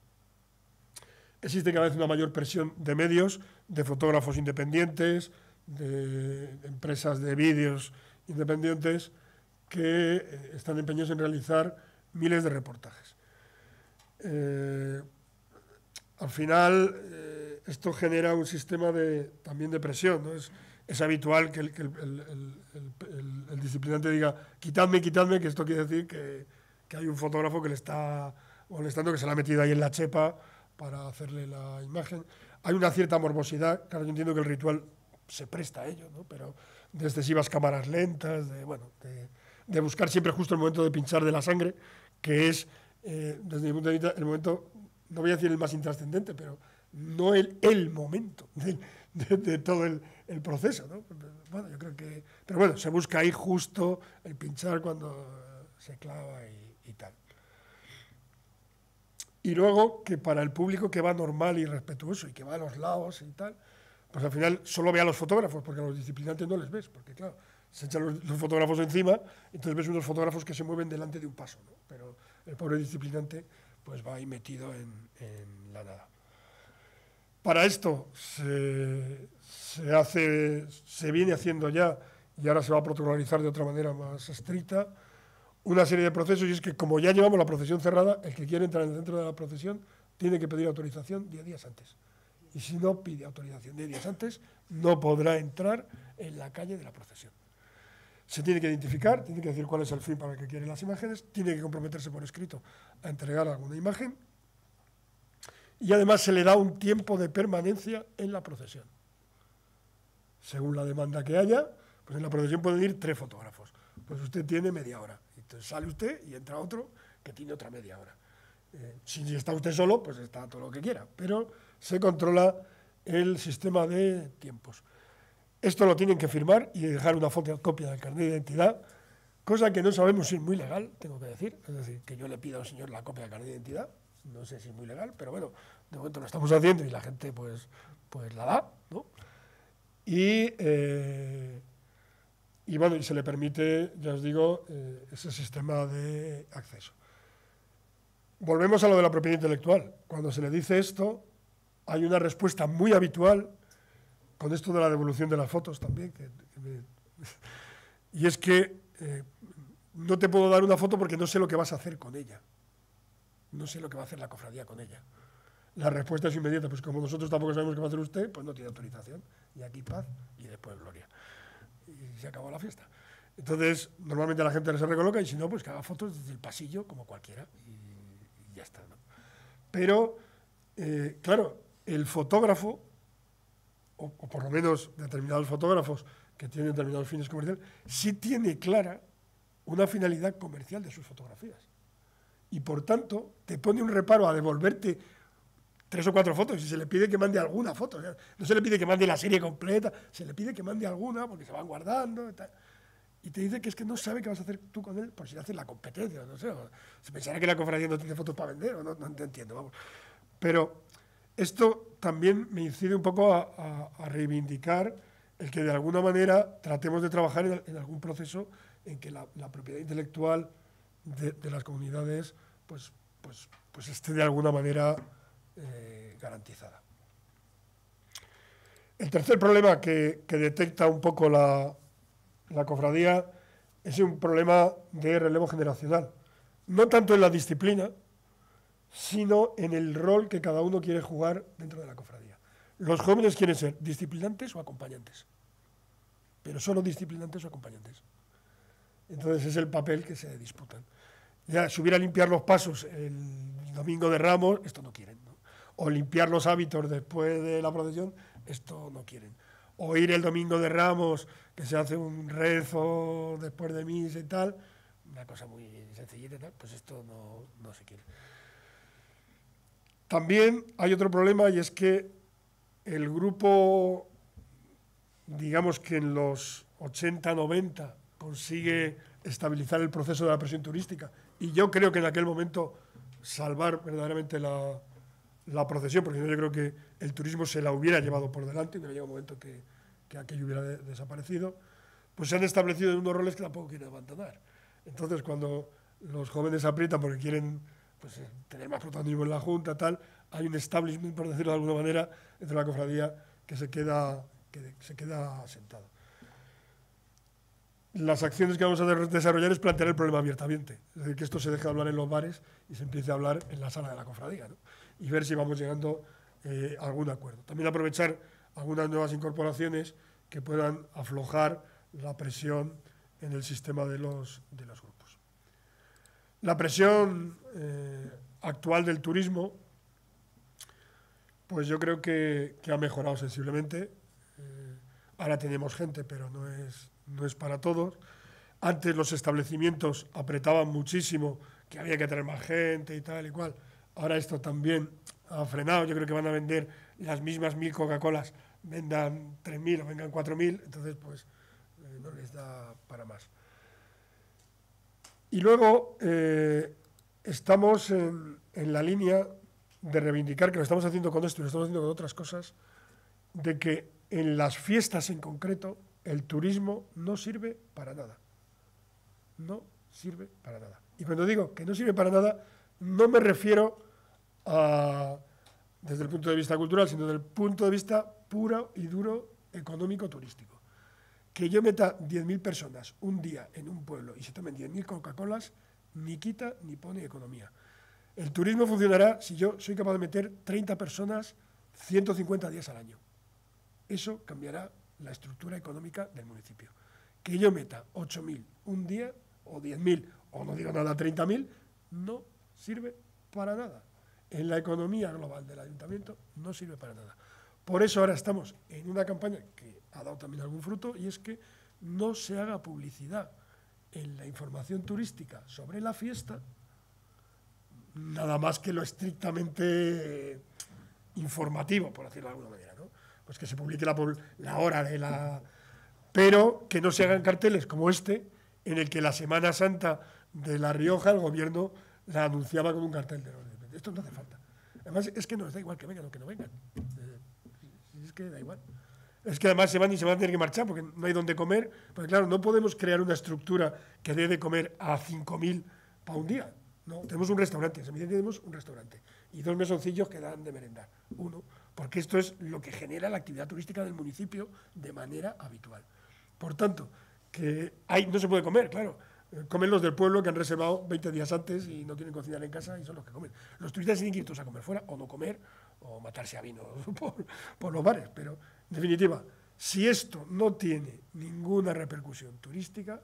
Existe cada vez una mayor presión de medios, de fotógrafos independientes, de empresas de vídeos independientes que eh, están empeñados en realizar miles de reportajes. Eh, al final, eh, esto genera un sistema de, también de presión. ¿no? Es, es habitual que, el, el, el, el, disciplinante diga, quitadme, quitadme, que esto quiere decir que, que, hay un fotógrafo que le está molestando, que se la ha metido ahí en la chepa para hacerle la imagen. Hay una cierta morbosidad, claro, yo entiendo que el ritual se presta a ello, ¿no? pero de excesivas cámaras lentas, de, bueno, de buscar siempre justo el momento de pinchar de la sangre, que es, eh, desde mi punto de vista, el momento, no voy a decir el más intrascendente, pero no el, el momento de, todo el, proceso. Bueno, yo creo que, pero bueno, se busca ahí justo el pinchar cuando se clava y tal. Y luego que para el público que va normal y respetuoso y que va a los lados y tal, pues al final solo ve a los fotógrafos, porque a los disciplinantes no les ves, porque claro, se echan los, fotógrafos encima, entonces ves unos fotógrafos que se mueven delante de un paso, pero el pobre disciplinante pues va ahí metido en, la nada. Para esto se, hace, se viene haciendo ya, y ahora se va a protocolizar de otra manera más estricta, una serie de procesos, y es que como ya llevamos la procesión cerrada, el que quiere entrar en el centro de la procesión tiene que pedir autorización 10 días antes. Y si no pide autorización 10 días antes, no podrá entrar en la calle de la procesión se tiene que identificar, tiene que decir cuál es el fin para el que quiere las imágenes, tiene que comprometerse por escrito a entregar alguna imagen y además se le da un tiempo de permanencia en la procesión. Según la demanda que haya, pues en la procesión pueden ir tres fotógrafos. Pues usted tiene media hora. Entonces sale usted y entra otro que tiene otra media hora. Eh, si está usted solo, pues está todo lo que quiera, pero se controla el sistema de tiempos. Esto lo tienen que firmar y dejar una copia del carnet de identidad, cosa que no sabemos si es muy legal, tengo que decir. Es decir, que yo le pido al señor la copia del carnet de identidad, no sé si es muy legal, pero bueno, de momento lo estamos haciendo y la gente pues, pues la da, ¿no? Y, eh, y bueno, y se le permite, ya os digo, eh, ese sistema de acceso. Volvemos a lo de la propiedad intelectual. Cuando se le dice esto, hay una respuesta muy habitual con esto de la devolución de las fotos también. y es que eh, no te puedo dar una foto porque no sé lo que vas a hacer con ella. No sé lo que va a hacer la cofradía con ella. La respuesta es inmediata, pues como nosotros tampoco sabemos qué va a hacer usted, pues no tiene autorización. Y aquí paz y después gloria. Y se acabó la fiesta. Entonces, normalmente la gente se recoloca y si no, pues que haga fotos desde el pasillo, como cualquiera, y, ya está. Pero, eh, claro, el fotógrafo o, por lo menos determinados fotógrafos que tienen determinados fines comerciales, sí tiene clara una finalidad comercial de sus fotografías. Y por tanto, te pone un reparo a devolverte tres o cuatro fotos y se le pide que mande alguna foto. no se le pide que mande la serie completa, se le pide que mande alguna porque se van guardando. Y, tal. y te dice que es que no sabe qué vas a hacer tú con él por si le haces la competencia. No sé, se pensará que la cofradía no tiene fotos para vender o no, no, no entiendo. Vamos. Pero esto también me incide un poco a, reivindicar el que de alguna manera tratemos de trabajar en, algún proceso en que la, propiedad intelectual de, las comunidades pues, pues, pues esté de alguna manera eh, garantizada. El tercer problema que, detecta un poco la, cofradía es un problema de relevo generacional. No tanto en la disciplina, sino en el rol que cada uno quiere jugar dentro de la cofradía. Los jóvenes quieren ser disciplinantes o acompañantes, pero solo disciplinantes o acompañantes. Entonces es el papel que se disputan. Ya subir a limpiar los pasos el domingo de Ramos, esto no quieren. O limpiar los hábitos después de la procesión, esto no quieren. O ir el domingo de Ramos, que se hace un rezo después de misa y tal, una cosa muy sencillita, y tal, pues esto no se quiere. También hay otro problema y es que el grupo, digamos que en los 80-90 consigue estabilizar el proceso de la presión turística y yo creo que en aquel momento salvar verdaderamente la, la procesión, porque yo creo que el turismo se la hubiera llevado por delante y no llegado un momento que, aquello hubiera desaparecido, pues se han establecido unos roles que tampoco quieren abandonar. Entonces, cuando los jóvenes aprietan porque quieren pues, eh, tener más protagonismo en la Junta, tal. Hay un establishment, por decirlo de alguna manera, entre la cofradía que se queda, que se queda Las acciones que vamos a desarrollar es plantear el problema abiertamente. Es decir, que esto se deje de hablar en los bares y se empiece a hablar en la sala de la cofradía. Y ver si vamos llegando eh, a algún acuerdo. También aprovechar algunas nuevas incorporaciones que puedan aflojar la presión en el sistema de los, de los grupos. La presión eh, actual del turismo, pues yo creo que, ha mejorado sensiblemente. Eh, ahora tenemos gente, pero no es, no es para todos. Antes los establecimientos apretaban muchísimo, que había que tener más gente y tal y cual. Ahora esto también ha frenado. Yo creo que van a vender las mismas mil Coca-Colas, vendan 3.000 o vengan 4.000. Entonces, pues eh, no les da para más. Y luego eh, estamos en, la línea de reivindicar, que lo estamos haciendo con esto y lo estamos haciendo con otras cosas, de que en las fiestas en concreto el turismo no sirve para nada. No sirve para nada. Y cuando digo que no sirve para nada, no me refiero desde el punto de vista cultural, sino desde el punto de vista puro y duro económico turístico. Que yo meta 10.000 personas un día en un pueblo y se tomen 10.000 Coca-Colas, ni quita ni pone economía. El turismo funcionará si yo soy capaz de meter 30 personas 150 días al año. Eso cambiará la estructura económica del municipio. Que yo meta 8.000 un día o 10.000 o no digo nada 30.000, no sirve para nada. En la economía global del ayuntamiento no sirve para nada. Por eso ahora estamos en una campaña que ha dado también algún fruto, y es que no se haga publicidad en la información turística sobre la fiesta, nada más que lo estrictamente informativo, por decirlo de alguna manera, ¿no? Pues que se publique la, la hora de la... Pero que no se hagan carteles como este, en el que la Semana Santa de La Rioja el gobierno la anunciaba con un cartel de Esto no hace falta. Además, es que nos da igual que vengan o que no vengan. Eh, es que da igual. Es que además se van y se van a tener que marchar porque no hay donde comer. Porque claro, no podemos crear una estructura que dé de comer a 5.000 para un día. No, tenemos un restaurante, en San tenemos un restaurante. Y dos mesoncillos que dan de merenda, Uno, porque esto es lo que genera la actividad turística del municipio de manera habitual. Por tanto, que hay, no se puede comer, claro. Eh, comen los del pueblo que han reservado 20 días antes y no tienen cocinar en casa y son los que comen. Los turistas tienen que ir todos a comer fuera o no comer o matarse a vino por los bares, pero en definitiva, si esto no tiene ninguna repercusión turística,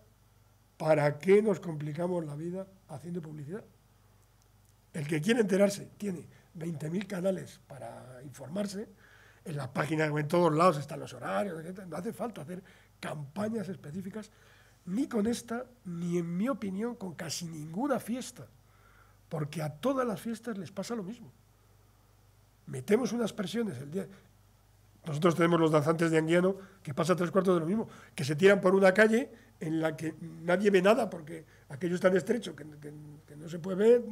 ¿para qué nos complicamos la vida haciendo publicidad? El que quiere enterarse tiene 20.000 canales para informarse, en las páginas, en todos lados están los horarios, No hace falta hacer campañas específicas, ni con esta, ni en mi opinión, con casi ninguna fiesta, porque a todas las fiestas les pasa lo mismo. Metemos unas presiones el día, nosotros tenemos los danzantes de Anguiano, que pasa tres cuartos de lo mismo, que se tiran por una calle en la que nadie ve nada, porque aquello es tan estrecho que, no se puede ver,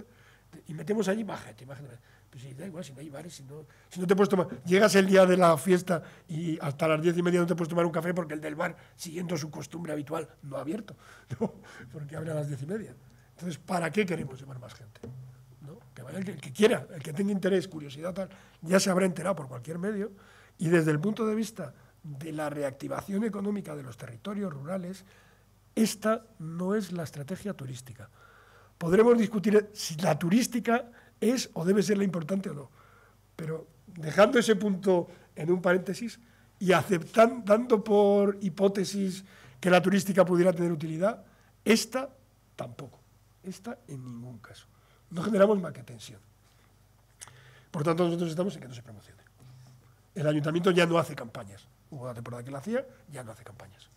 y metemos allí, bájate, imagínate. Pues sí, da igual, si no hay bares, si no, te puedes tomar. Llegas el día de la fiesta y hasta las diez y media no te puedes tomar un café porque el del bar, siguiendo su costumbre habitual, no ha abierto, porque abre a las diez y media. Entonces, ¿para qué queremos llevar más gente? ¿No? Que vaya el que, el que quiera, el que tenga interés, curiosidad, tal, ya se habrá enterado por cualquier medio y desde el punto de vista de la reactivación económica de los territorios rurales, esta no es la estrategia turística. Podremos discutir si la turística es o debe ser la importante o no, pero dejando ese punto en un paréntesis y aceptando, dando por hipótesis que la turística pudiera tener utilidad, esta tampoco, esta en ningún caso. No generamos más que tensión. Por tanto, nosotros estamos en que no se promocione. El ayuntamiento ya no hace campañas. Hubo una temporada que la hacía, ya no hace campañas.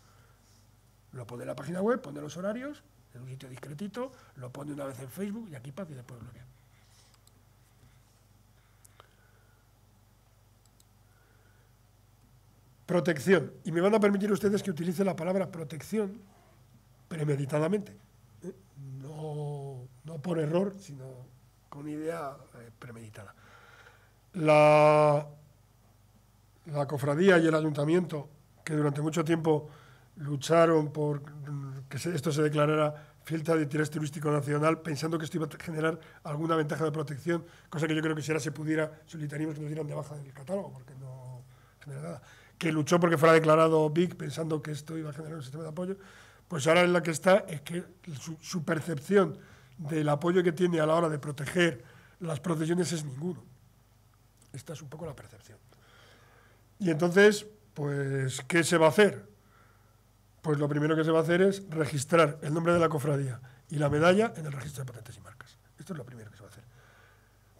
Lo pone en la página web, pone los horarios, en un sitio discretito, lo pone una vez en Facebook y aquí pasa y después lo ve. Protección. Y me van a permitir ustedes que utilice la palabra protección premeditadamente. Eh, no, por error, sino con idea eh, premeditada. La la cofradía y el ayuntamiento, que durante mucho tiempo lucharon por que esto se declarara filtra de interés turístico nacional, pensando que esto iba a generar alguna ventaja de protección, cosa que yo creo que si ahora se pudiera, solicitaríamos que nos dieran de baja del catálogo, porque no genera nada. Que luchó porque fuera declarado BIC, pensando que esto iba a generar un sistema de apoyo, pues ahora en la que está es que su, percepción del apoyo que tiene a la hora de proteger las protecciones es ninguno. Esta es un poco la percepción. Y entonces, pues, ¿qué se va a hacer? Pues lo primero que se va a hacer es registrar el nombre de la cofradía y la medalla en el registro de patentes y marcas. Esto es lo primero que se va a hacer.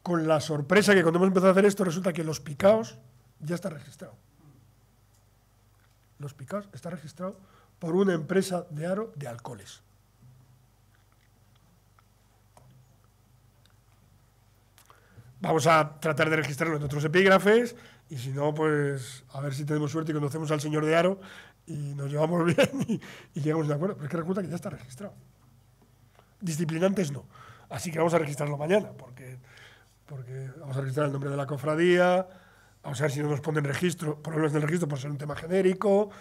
Con la sorpresa que cuando hemos empezado a hacer esto resulta que los picaos ya está registrado. Los picaos está registrado por una empresa de aro de alcoholes. Vamos a tratar de registrarlo en otros epígrafes y si no, pues a ver si tenemos suerte y conocemos al señor de Aro y nos llevamos bien y, llegamos de acuerdo. Pero es que resulta que ya está registrado. Disciplinantes no. Así que vamos a registrarlo mañana, porque, porque vamos a registrar el nombre de la cofradía, vamos a ver si no nos ponen registro, problemas del registro por ser un tema genérico,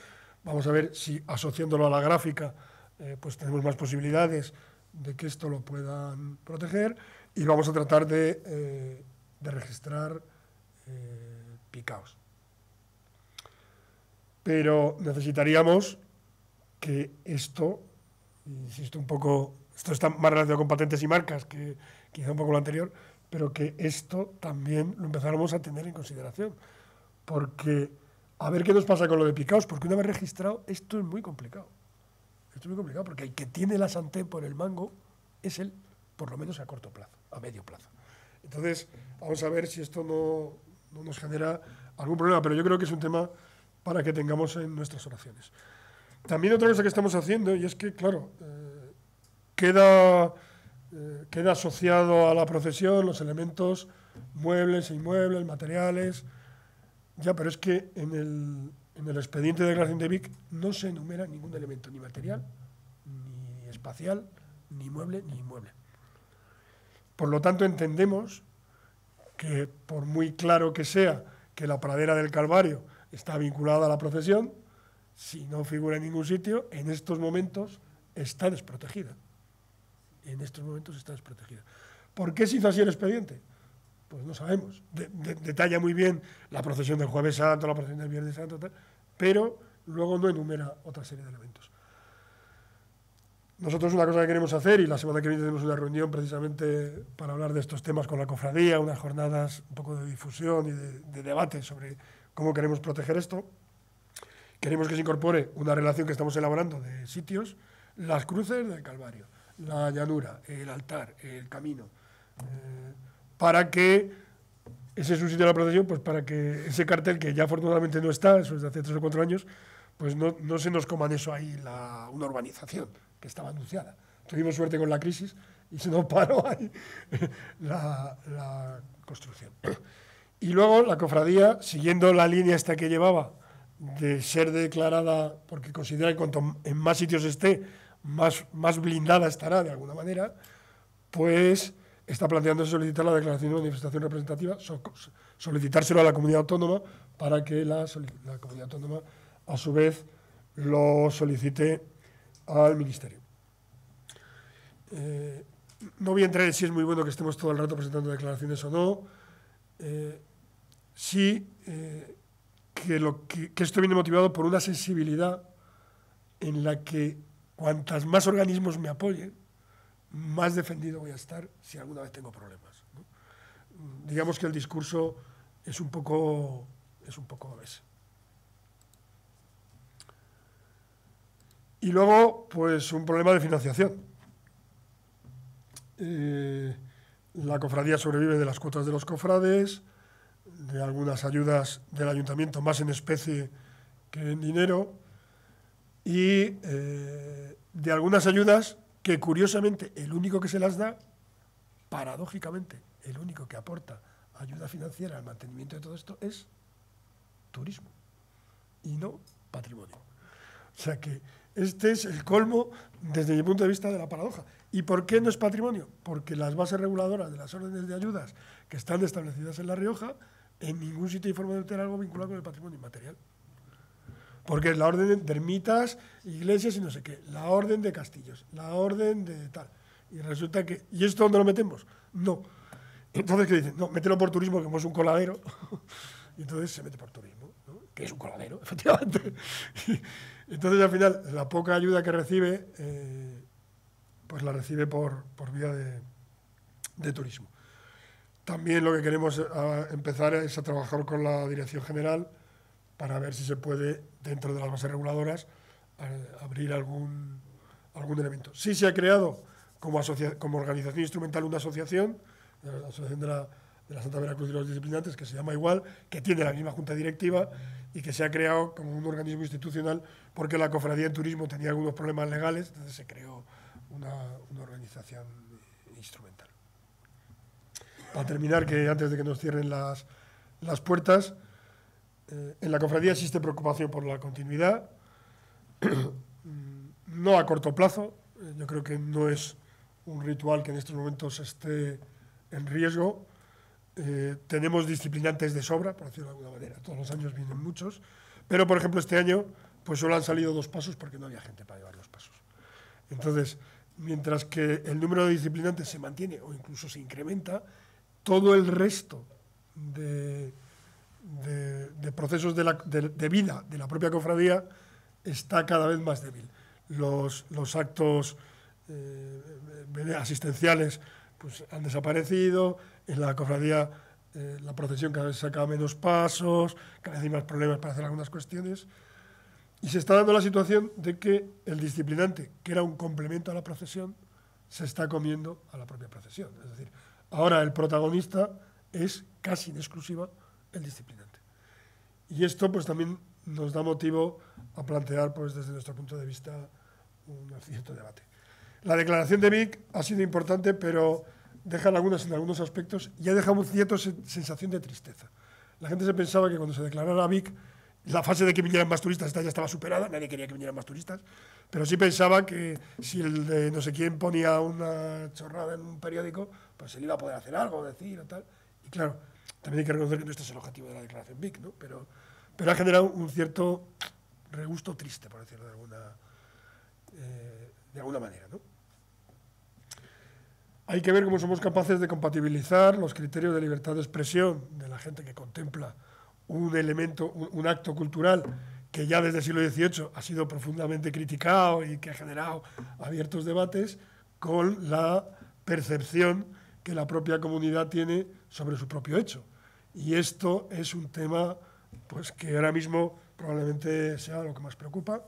vamos a ver si asociándolo a la gráfica, eh, pues tenemos más posibilidades de que esto lo puedan proteger y vamos a tratar de eh, de registrar eh, picaos. Pero necesitaríamos que esto, insisto un poco, esto está más relacionado con patentes y marcas que quizá un poco lo anterior, pero que esto también lo empezáramos a tener en consideración. Porque a ver qué nos pasa con lo de picaos, porque una vez registrado, esto es muy complicado. Esto es muy complicado porque el que tiene la santé por el mango es el, por lo menos a corto plazo, a medio plazo. Entonces, vamos a ver si esto no, nos genera algún problema, pero yo creo que es un tema para que tengamos en nuestras oraciones. También otra cosa que estamos haciendo, y es que, claro, eh, queda, eh, queda asociado a la procesión los elementos muebles e inmuebles, materiales, ya, pero es que en el, en el expediente de declaración de Vic no se enumera ningún elemento, ni material, ni espacial, ni mueble, ni inmueble. Por lo tanto, entendemos que por muy claro que sea que la pradera del Calvario está vinculada a la procesión, si no figura en ningún sitio, en estos momentos está desprotegida. En estos momentos está desprotegida. ¿Por qué se hizo así el expediente? Pues no sabemos. detalla muy bien la procesión del Jueves Santo, la procesión del Viernes Santo, pero luego no enumera otra serie de elementos. Nosotros una cosa que queremos hacer, y la semana que viene tenemos una reunión precisamente para hablar de estos temas con la cofradía, unas jornadas un poco de difusión y de, debate sobre cómo queremos proteger esto. Queremos que se incorpore una relación que estamos elaborando de sitios, las cruces del Calvario, la llanura, el altar, el camino, eh, para que ese es un sitio de la Protección, pues para que ese cartel que ya afortunadamente no está, eso es de hace tres o cuatro años, pues no, se nos coman eso ahí la, una urbanización que estaba anunciada. Tuvimos suerte con la crisis y se nos paró ahí la, construcción. Y luego la cofradía, siguiendo la línea esta que llevaba de ser declarada, porque considera que cuanto en más sitios esté, más, más blindada estará de alguna manera, pues está planteando solicitar la declaración de manifestación representativa, solicitárselo a la comunidad autónoma para que la, la comunidad autónoma, a su vez, lo solicite al Ministerio. Eh, no voy a entrar en si es muy bueno que estemos todo el rato presentando declaraciones o no. Eh, sí eh, que, lo que, esto viene motivado por una sensibilidad en la que cuantas más organismos me apoyen, más defendido voy a estar si alguna vez tengo problemas. Digamos que el discurso es un poco, es un poco ese. Y luego, pues un problema de financiación. Eh, la cofradía sobrevive de las cuotas de los cofrades, de algunas ayudas del ayuntamiento, más en especie que en dinero, y eh, de algunas ayudas que curiosamente el único que se las da, paradójicamente, el único que aporta ayuda financiera al mantenimiento de todo esto es turismo y no patrimonio. O sea que este es el colmo desde mi punto de vista de la paradoja. ¿Y por qué no es patrimonio? Porque las bases reguladoras de las órdenes de ayudas que están establecidas en La Rioja, en ningún sitio forma de tener algo vinculado con el patrimonio inmaterial. Porque es la orden de ermitas, iglesias y no sé qué, la orden de castillos, la orden de tal. Y resulta que, ¿y esto dónde lo metemos? No. Entonces, ¿qué dicen? No, mételo por turismo, que es un coladero. y entonces se mete por turismo es un coladero, efectivamente. entonces, al final, la poca ayuda que recibe, eh, pues la recibe por, vía de, turismo. También lo que queremos empezar es a trabajar con la Dirección General para ver si se puede, dentro de las bases reguladoras, abrir algún, algún elemento. Sí se ha creado como, como organización instrumental una asociación, la Asociación de la de la Santa Veracruz y los disciplinantes, que se llama igual, que tiene la misma junta directiva y que se ha creado como un organismo institucional porque la Cofradía en Turismo tenía algunos problemas legales, entonces se creó una, organización instrumental. Para terminar, que antes de que nos cierren las, puertas, eh, en la Cofradía existe preocupación por la continuidad, no a corto plazo, eh, yo creo que no es un ritual que en estos momentos esté en riesgo. Eh, tenemos disciplinantes de sobra, por decirlo de alguna manera. Todos los años vienen muchos. Pero, por ejemplo, este año pues solo han salido dos pasos porque no había gente para llevar los pasos. Entonces, mientras que el número de disciplinantes se mantiene o incluso se incrementa, todo el resto de, procesos de, vida de la propia cofradía está cada vez más débil. Los, actos eh, asistenciales pues, han desaparecido, en la cofradía eh, la procesión cada vez saca menos pasos, cada vez hay más problemas para hacer algunas cuestiones. Y se está dando la situación de que el disciplinante, que era un complemento a la procesión, se está comiendo a la propia procesión. Es decir, ahora el protagonista es casi en exclusiva el disciplinante. Y esto pues también nos da motivo a plantear pues desde nuestro punto de vista un cierto debate. La declaración de Vic ha sido importante, pero deja algunas en algunos aspectos y ha dejado cierta sensación de tristeza. La gente se pensaba que cuando se declarara VIC, la fase de que vinieran más turistas ya estaba superada, nadie quería que vinieran más turistas, pero sí pensaba que si el de no sé quién ponía una chorrada en un periódico, pues él iba a poder hacer algo, decir o tal. Y claro, también hay que reconocer que no este es el objetivo de la declaración VIC, ¿no? pero, pero ha generado un cierto regusto triste, por decirlo de alguna, eh, de alguna manera. ¿no? Hay que ver cómo somos capaces de compatibilizar los criterios de libertad de expresión de la gente que contempla un elemento, un, acto cultural que ya desde el siglo XVIII ha sido profundamente criticado y que ha generado abiertos debates, con la percepción que la propia comunidad tiene sobre su propio hecho. Y esto es un tema pues, que ahora mismo probablemente sea lo que más preocupa.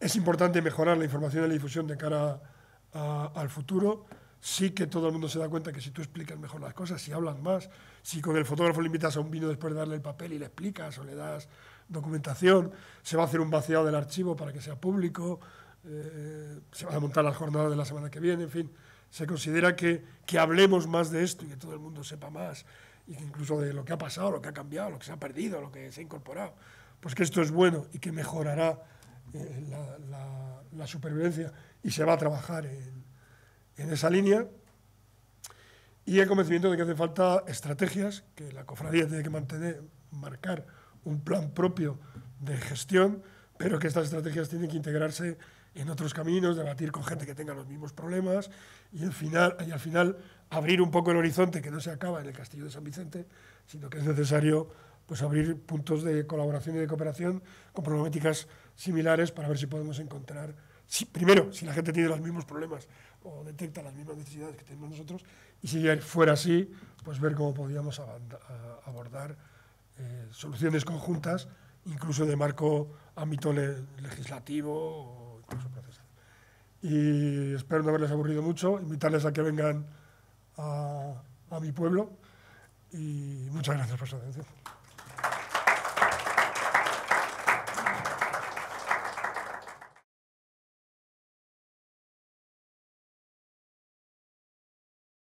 Es importante mejorar la información y la difusión de cara a al futuro, sí que todo el mundo se da cuenta que si tú explicas mejor las cosas, si hablas más, si con el fotógrafo le invitas a un vino después de darle el papel y le explicas o le das documentación, se va a hacer un vaciado del archivo para que sea público, eh, se van a montar las jornadas de la semana que viene, en fin, se considera que, hablemos más de esto y que todo el mundo sepa más, y incluso de lo que ha pasado, lo que ha cambiado, lo que se ha perdido, lo que se ha incorporado, pues que esto es bueno y que mejorará eh, la supervivencia y se va a trabajar en, esa línea. Y el convencimiento de que hace falta estrategias, que la cofradía tiene que mantener, marcar un plan propio de gestión, pero que estas estrategias tienen que integrarse en otros caminos, debatir con gente que tenga los mismos problemas y al final, y al final abrir un poco el horizonte que no se acaba en el Castillo de San Vicente, sino que es necesario pues, abrir puntos de colaboración y de cooperación con problemáticas similares para ver si podemos encontrar primero, si la gente tiene los mismos problemas o detecta las mismas necesidades que tenemos nosotros, y si fuera así, pues ver cómo podríamos abordar eh, soluciones conjuntas, incluso de marco ámbito legislativo o incluso procesal. Y espero no haberles aburrido mucho, invitarles a que vengan a mi pueblo y muchas gracias por su atención.